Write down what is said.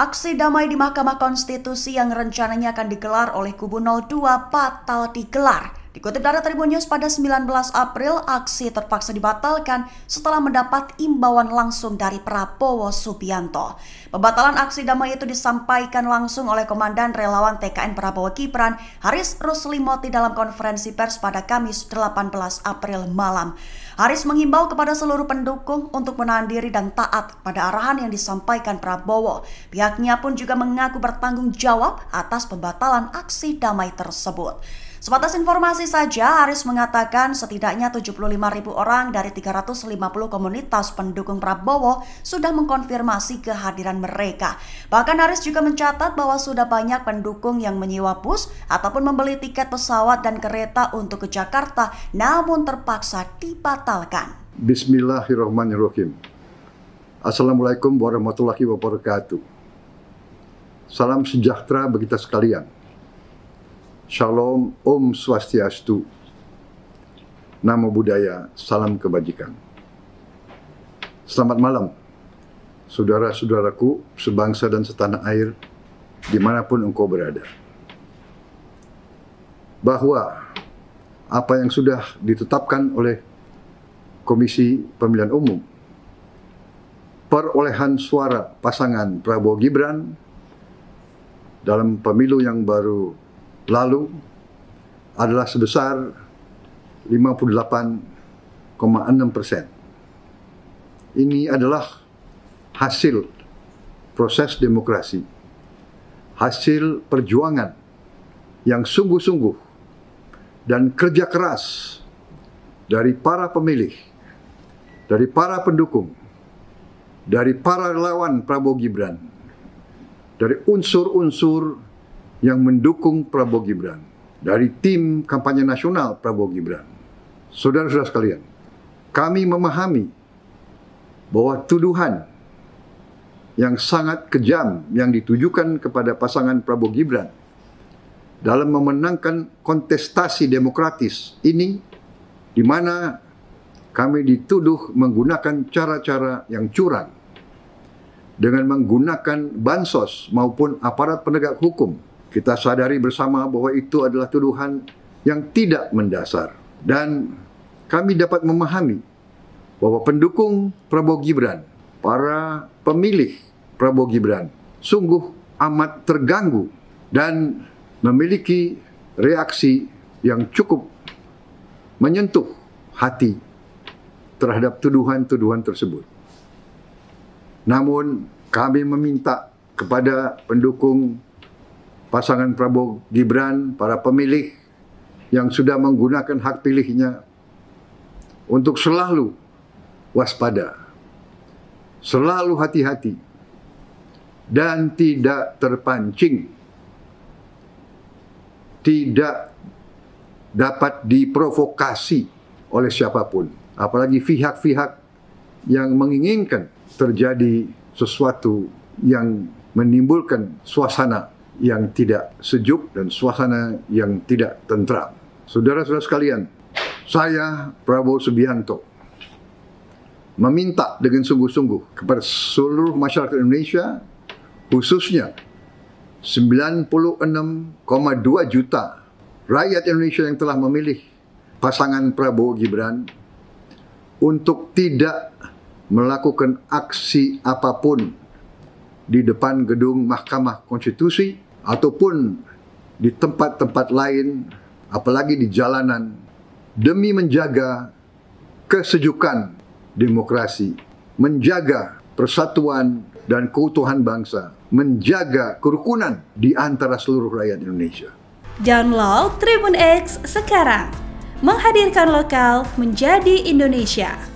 Aksi damai di Mahkamah Konstitusi yang rencananya akan digelar oleh kubu 02 batal digelar. Dikutip dari Tribun News pada 19 April, aksi terpaksa dibatalkan setelah mendapat imbauan langsung dari Prabowo Subianto. Pembatalan aksi damai itu disampaikan langsung oleh Komandan Relawan TKN Prabowo Kipran Haris Ruslimoti dalam konferensi pers pada Kamis 18 April malam. Haris mengimbau kepada seluruh pendukung untuk menahan diri dan taat pada arahan yang disampaikan Prabowo. Pihaknya pun juga mengaku bertanggung jawab atas pembatalan aksi damai tersebut. Sebatas informasi saja, Aris mengatakan setidaknya 75 ribu orang dari 350 komunitas pendukung Prabowo sudah mengkonfirmasi kehadiran mereka. Bahkan Aris juga mencatat bahwa sudah banyak pendukung yang menyewa bus ataupun membeli tiket pesawat dan kereta untuk ke Jakarta namun terpaksa dibatalkan. Bismillahirrahmanirrahim. Assalamualaikum warahmatullahi wabarakatuh. Salam sejahtera bagi kita sekalian. Shalom, Om Swastiastu. Namo Buddhaya, salam kebajikan. Selamat malam, saudara-saudaraku, sebangsa dan setanah air, dimanapun engkau berada. Bahwa apa yang sudah ditetapkan oleh Komisi Pemilihan Umum, perolehan suara pasangan Prabowo Gibran dalam pemilu yang baru lalu adalah sebesar 58,6 persen. Ini adalah hasil proses demokrasi, hasil perjuangan yang sungguh-sungguh dan kerja keras dari para pemilih, dari para pendukung, dari para relawan Prabowo Gibran, dari unsur-unsur yang mendukung Prabowo Gibran dari tim kampanye nasional Prabowo Gibran. Saudara-saudara sekalian, kami memahami bahwa tuduhan yang sangat kejam yang ditujukan kepada pasangan Prabowo Gibran dalam memenangkan kontestasi demokratis ini di mana kami dituduh menggunakan cara-cara yang curang dengan menggunakan bansos maupun aparat penegak hukum kita sadari bersama bahwa itu adalah tuduhan yang tidak mendasar. Dan kami dapat memahami bahwa pendukung Prabowo Gibran, para pemilih Prabowo Gibran, sungguh amat terganggu dan memiliki reaksi yang cukup menyentuh hati terhadap tuduhan-tuduhan tersebut. Namun, kami meminta kepada pendukung pasangan Prabowo Gibran, para pemilih yang sudah menggunakan hak pilihnya untuk selalu waspada, selalu hati-hati, dan tidak terpancing, tidak dapat diprovokasi oleh siapapun, apalagi pihak-pihak yang menginginkan terjadi sesuatu yang menimbulkan suasana yang tidak sejuk dan suasana yang tidak tentram. Saudara-saudara sekalian, saya Prabowo Subianto meminta dengan sungguh-sungguh kepada seluruh masyarakat Indonesia khususnya 96,2 juta rakyat Indonesia yang telah memilih pasangan Prabowo Gibran untuk tidak melakukan aksi apapun di depan gedung Mahkamah Konstitusi ataupun di tempat-tempat lain, apalagi di jalanan, demi menjaga kesejukan demokrasi, menjaga persatuan dan keutuhan bangsa, menjaga kerukunan di antara seluruh rakyat Indonesia. Download Tribun X sekarang, menghadirkan lokal menjadi Indonesia.